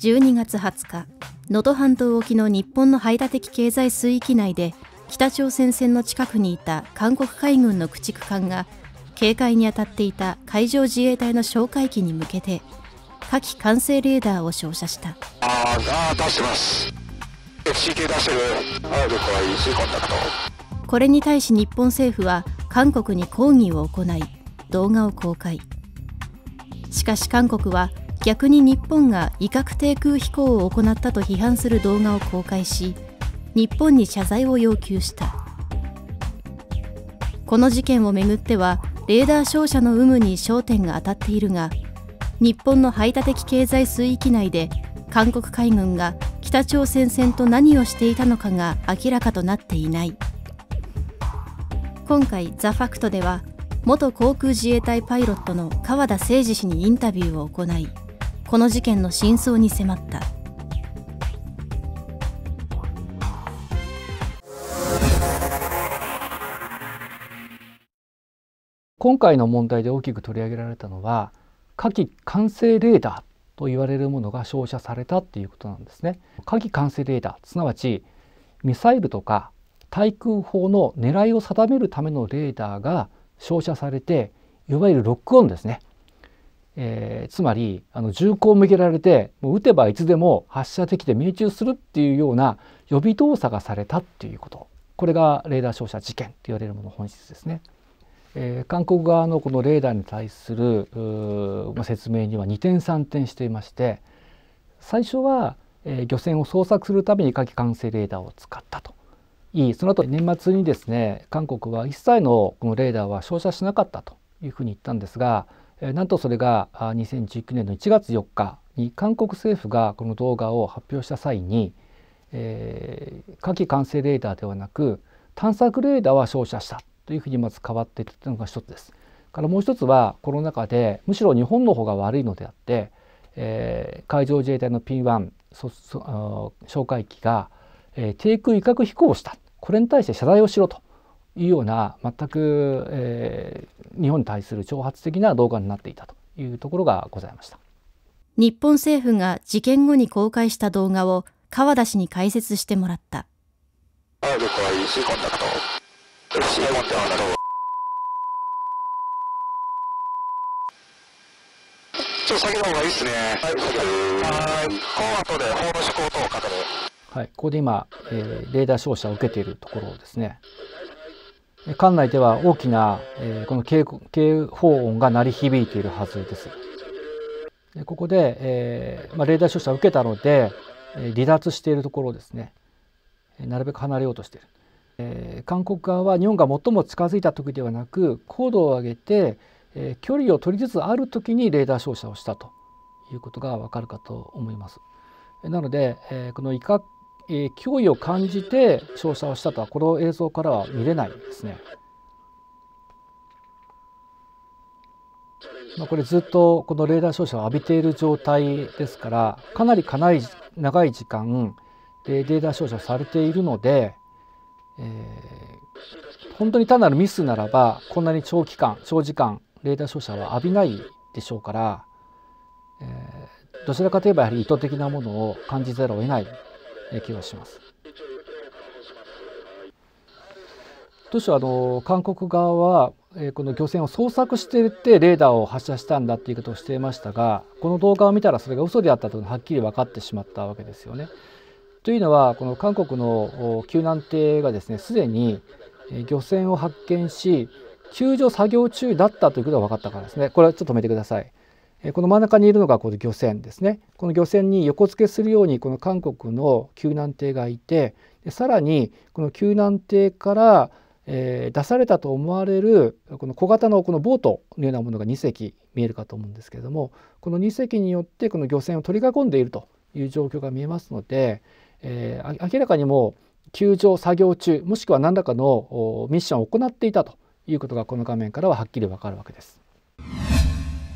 12月20日能登半島沖の日本の排他的経済水域内で北朝鮮戦の近くにいた韓国海軍の駆逐艦が警戒に当たっていた海上自衛隊の哨戒機に向けて火器管制レーダーを照射したこれに対し日本政府は韓国に抗議を行い動画を公開しかし韓国は逆に日本が威嚇低空飛行を行ったと批判する動画を公開し日本に謝罪を要求したこの事件をめぐってはレーダー照射の有無に焦点が当たっているが日本の排他的経済水域内で韓国海軍が北朝鮮戦と何をしていたのかが明らかとなっていない今回「ザ・ファクトでは元航空自衛隊パイロットの川田誠二氏にインタビューを行いこの事件の真相に迫った今回の問題で大きく取り上げられたのは火器管制レーダーと言われるものが照射されたっていうことなんですね。火器管制レーダーすなわちミサイルとか対空砲の狙いを定めるためのレーダーが照射されていわゆるロックオンですねえー、つまりあの銃口を向けられてもう撃てばいつでも発射できて命中するっていうような予備動作がされたっていうことこれがレーダー照射事件と言われるもの本質ですね。えー、韓国側のこのレーダーに対する、説明には二点三点していまして最初は、えー、漁船を捜索するために火器管制レーダーを使ったと。いいその後年末にですね韓国は一切のこのレーダーは照射しなかったというふうに言ったんですがなんとそれが2019年の1月4日に韓国政府がこの動画を発表した際に、えー、火器管制レーダーではなく探索レーダーは照射したというふうにまず変わっていったのが一つです。からもう一つはコロナ禍でむしろ日本の方が悪いのであって、えー、海上自衛隊の P1 哨戒機が、えー、低空威嚇飛行をしたこれに対して謝罪をしろというような全く、えー、日本に対する挑発的な動画になっていたというところがございました日本政府が事件後に公開した動画を川田氏に解説してもらったはい、はい、ここで今、えー、レーダー照射を受けているところですね。館内では大きな、えこの警報音が鳴り響いているはずです。でここで、えまあ、ダー照射を受けたので、え離脱しているところですねなるべく離れようとしている、え韓国側は日本が最も近づいた時ではなく高度を上げて、え距離を取りつつある時にレーダー照射をしたということがわかるかと思います。なので、えこの威嚇えー、脅威を感じて照射をしたとはこの映像からは見れないですね。まあ、これずっとこのレーダー照射を浴びている状態ですからかなりかなり長い時間レーダー照射されているので、えー、本当に単なるミスならばこんなに長期間長時間レーダー照射は浴びないでしょうから、えー、どちらかといえばやはり意図的なものを感じざるを得ない気がします。当初あの韓国側はこの漁船を捜索していってレーダーを発射したんだっていうことをしていましたがこの動画を見たらそれが嘘であったというのははっきり分かってしまったわけですよね。というのはこの韓国の救難艇がですねすでに漁船を発見し救助作業中だったということが分かったからですねこれはちょっと止めてください。この真ん中にいるのがこの漁船ですねこの漁船に横付けするようにこの韓国の救難艇がいてさらにこの救難艇からえ出されたと思われるこの小型のこのボートのようなものが2隻見えるかと思うんですけれどもこの2隻によってこの漁船を取り囲んでいるという状況が見えますので、えー、明らかにもう救助作業中もしくは何らかのミッションを行っていたということがこの画面からははっきりわかるわけです。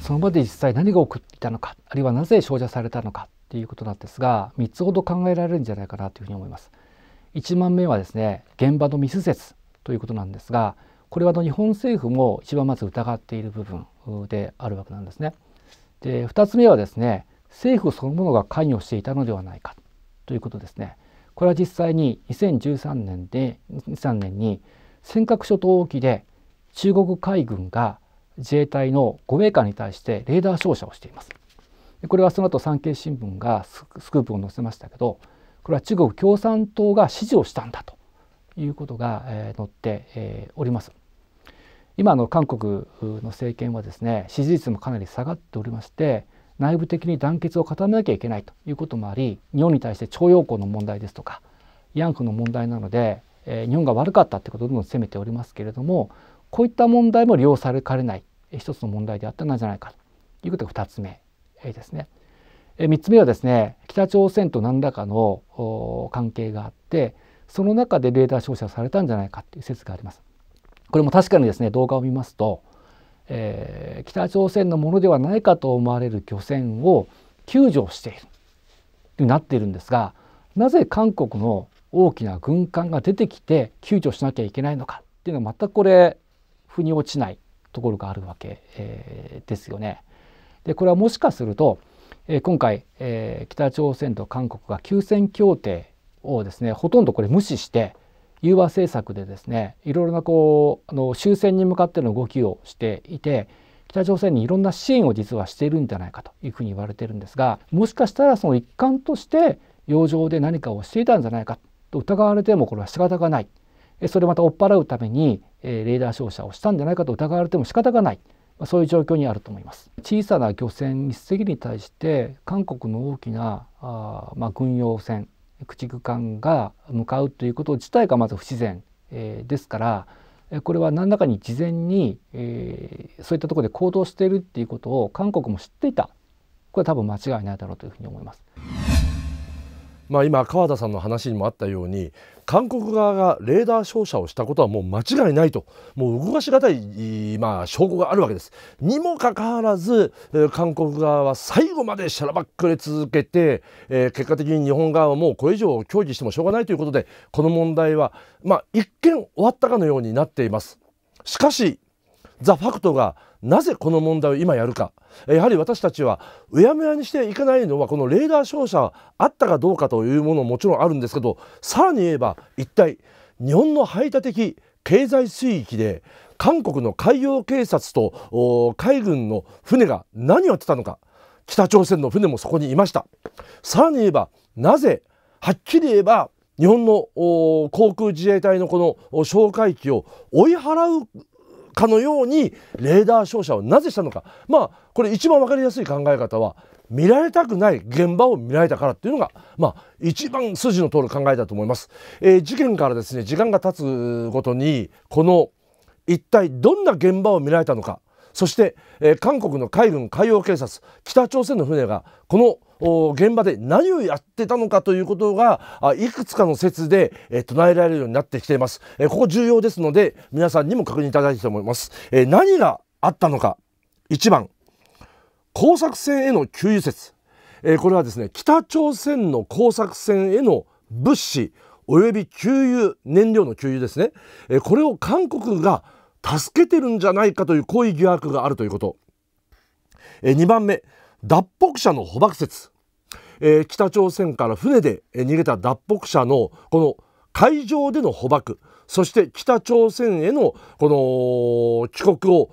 その場で実際何が起こきたのかあるいはなぜ照射されたのかっていうことなんですが3つほど考えられるんじゃないかなというふうに思います。1番目はですね現場のミス説ということなんですがこれはの日本政府も一番まず疑っている部分であるわけなんですね。で2つ目はですね政府そのものが関与していたのではないかということですね。これは実際に2013年で2013年に尖閣諸島沖で中国海軍が自衛隊の護衛艦に対してレーダー照射をしています。これはその後産経新聞がスクープを載せましたけどこれは中国共産党が指示をしたんだということが、え載って、えおります。今の韓国の政権はですね支持率もかなり下がっておりまして内部的に団結を固めなきゃいけないということもあり日本に対して徴用工の問題ですとか慰安婦の問題なので、え日本が悪かったってことをどんどん責めておりますけれどもこういった問題も利用されかねない一つの問題であったのじゃないかということが2つ目ですね。三つ目はですね北朝鮮と何らかの関係があってその中でレーダー照射されたんじゃないかという説があります。これも確かにですね動画を見ますと、えー、北朝鮮のものではないかと思われる漁船を救助しているとなっているんですがなぜ韓国の大きな軍艦が出てきて救助しなきゃいけないのかっていうのは全くこれ腑に落ちないところがあるわけ、えー、ですよね。でこれはもしかすると、えー、今回、えー、北朝鮮と韓国が休戦協定をですねほとんどこれ無視して融和政策でですねいろいろなこうあの終戦に向かっての動きをしていて北朝鮮にいろんな支援を実はしているんじゃないかというふうに言われてるんですがもしかしたらその一環として洋上で何かをしていたんじゃないかと疑われてもこれは仕方がないそれをまた追っ払うためにレーダー照射をしたんじゃないかと疑われても仕方がない、まあ、そういう状況にあると思います。小さな漁船1隻に対して韓国の大きなあ、まあ、軍用船駆逐艦が向かうということ自体がまず不自然、えー、ですからこれは何らかに事前に、えー、そういったところで行動しているっていうことを韓国も知っていたこれは多分間違いないだろうというふうに思います。まあ、今川田さんの話にもあったように韓国側がレーダー照射をしたことはもう間違いないともう動かしがたい、まあ、証拠があるわけです。にもかかわらず、韓国側は最後までしゃらばっくれ続けて、えー、結果的に日本側はもうこれ以上協議してもしょうがないということでこの問題は、まあ、一見終わったかのようになっています。しかしザ・ファクトがなぜこの問題を今やるかやはり私たちはうやむやにしていかないのはこのレーダー照射あったかどうかというものももちろんあるんですけどさらに言えば一体日本の排他的経済水域で韓国の海洋警察と海軍の船が何をやってたのか北朝鮮の船もそこにいましたさらに言えばなぜはっきり言えば日本の航空自衛隊のこの哨戒機を追い払うかのようにレーダー照射をなぜしたのかまあこれ一番分かりやすい考え方は見られたくない現場を見られたからっていうのが、まあ、一番筋の通る考えだと思います、えー、事件からですね時間が経つごとにこの一体どんな現場を見られたのかそして、えー、韓国の海軍海洋警察北朝鮮の船がこの現場で何をやってたのかということがいくつかの説で、えー、唱えられるようになってきています、えー、ここ重要ですので皆さんにも確認いただきたいと思います、えー、何があったのか1番工作船への給油説、えー、これはですね北朝鮮の工作船への物資および給油燃料の給油ですね、えー、これを韓国が助けてるんじゃないかというこう疑惑があるということ、えー、2番目脱北者の捕獲説、えー、北朝鮮から船で逃げた脱北者のこの海上での捕獲そして北朝鮮へのこの帰国を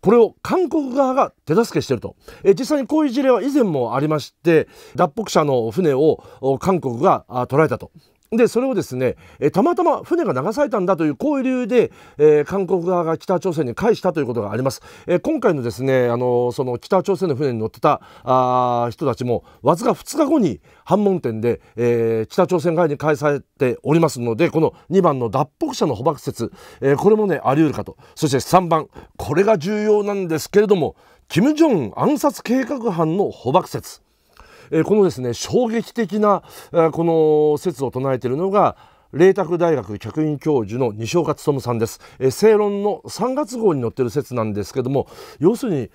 これを韓国側が手助けしているとえ実際にこういう事例は以前もありまして脱北者の船を韓国が捉えたとでそれをですね、えたまたま船が流されたんだという交流で、えー、韓国側が北朝鮮に返したということがあります、えー、今回のですね、あのその北朝鮮の船に乗ってたあ人たちもわずか2日後に反問店で、えー、北朝鮮側に返されておりますのでこの2番の脱北者の捕獲説、えこれもねあり得るかとそして3番これが重要なんですけれども金正恩暗殺計画犯の捕獲説えこのですね衝撃的なこの説を唱えているのが麗澤大学客員教授の西岡勉さんです、え正論の3月号に載ってる説なんですけども要するに、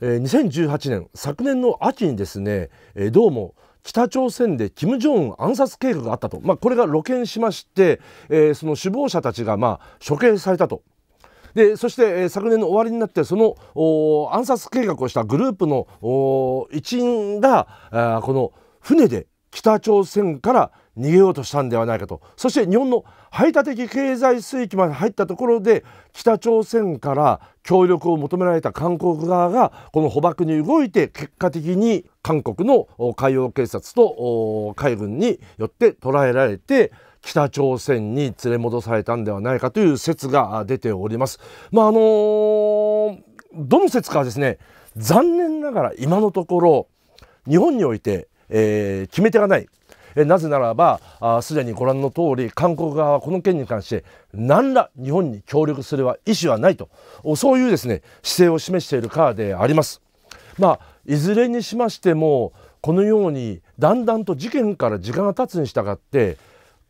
え2018年昨年の秋にですね、えどうも北朝鮮で金正恩暗殺計画があったと、まあ、これが露見しまして、えその首謀者たちがま処刑されたとでそして、え昨年の終わりになってその暗殺計画をしたグループの一員があこの船で北朝鮮から逃げようとしたんではないかとそして日本の排他的経済水域まで入ったところで北朝鮮から協力を求められた韓国側がこの捕獲に動いて結果的に韓国の海洋警察と海軍によって捕らえられて北朝鮮に連れ戻されたんではないかという説が出ております。まああのー、どの説かはですね残念ながら今のところ日本において、えー、決め手がない。えなぜならばすでにご覧の通り韓国側はこの件に関して何ら日本に協力するは意思はないとそういうですね姿勢を示しているからであります。まあ、いずれにしましてもこのようにだんだんと事件から時間が経つに従って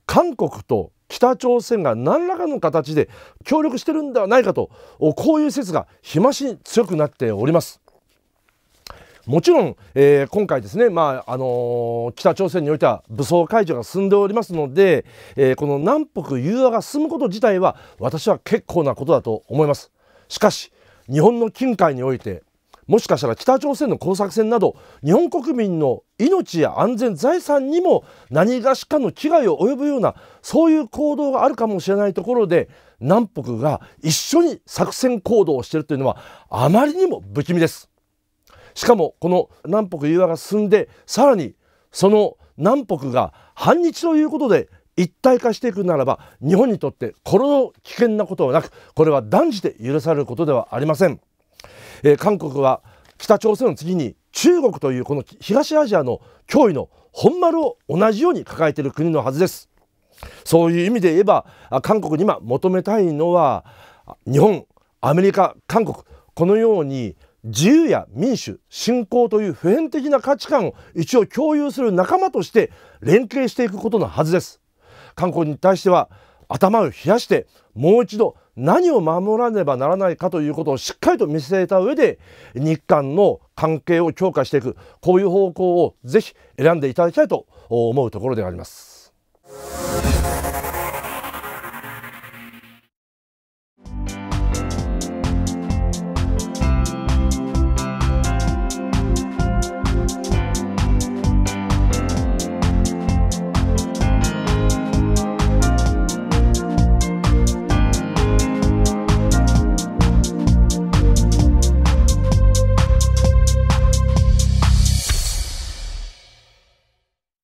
韓国と北朝鮮が何らかの形で協力してるんではないかとこういう説が日増しに強くなっております。もちろん、えー、今回ですね、まああのー、北朝鮮においては武装解除が進んでおりますので、えー、この南北融和が進むこと自体は私は結構なことだと思います。しかし日本の近海においてもしかしたら北朝鮮の工作船など日本国民の命や安全財産にも何がしかの危害を及ぶようなそういう行動があるかもしれないところで南北が一緒に作戦行動をしているというのはあまりにも不気味です。しかもこの南北融和が進んでさらにその南北が反日ということで一体化していくならば日本にとってこれの危険なことはなくこれは断じて許されることではありません。えー、韓国は北朝鮮の次に中国というこの東アジアの脅威の本丸を同じように抱えている国のはずです。そういう意味で言えば韓国に今求めたいのは日本アメリカ韓国このように自由や民主信仰という普遍的な価値観を一応共有する仲間として連携していくことのはずです。韓国に対しては頭を冷やしてもう一度何を守らねばならないかということをしっかりと見据えた上で日韓の関係を強化していくこういう方向をぜひ選んでいただきたいと思うところであります。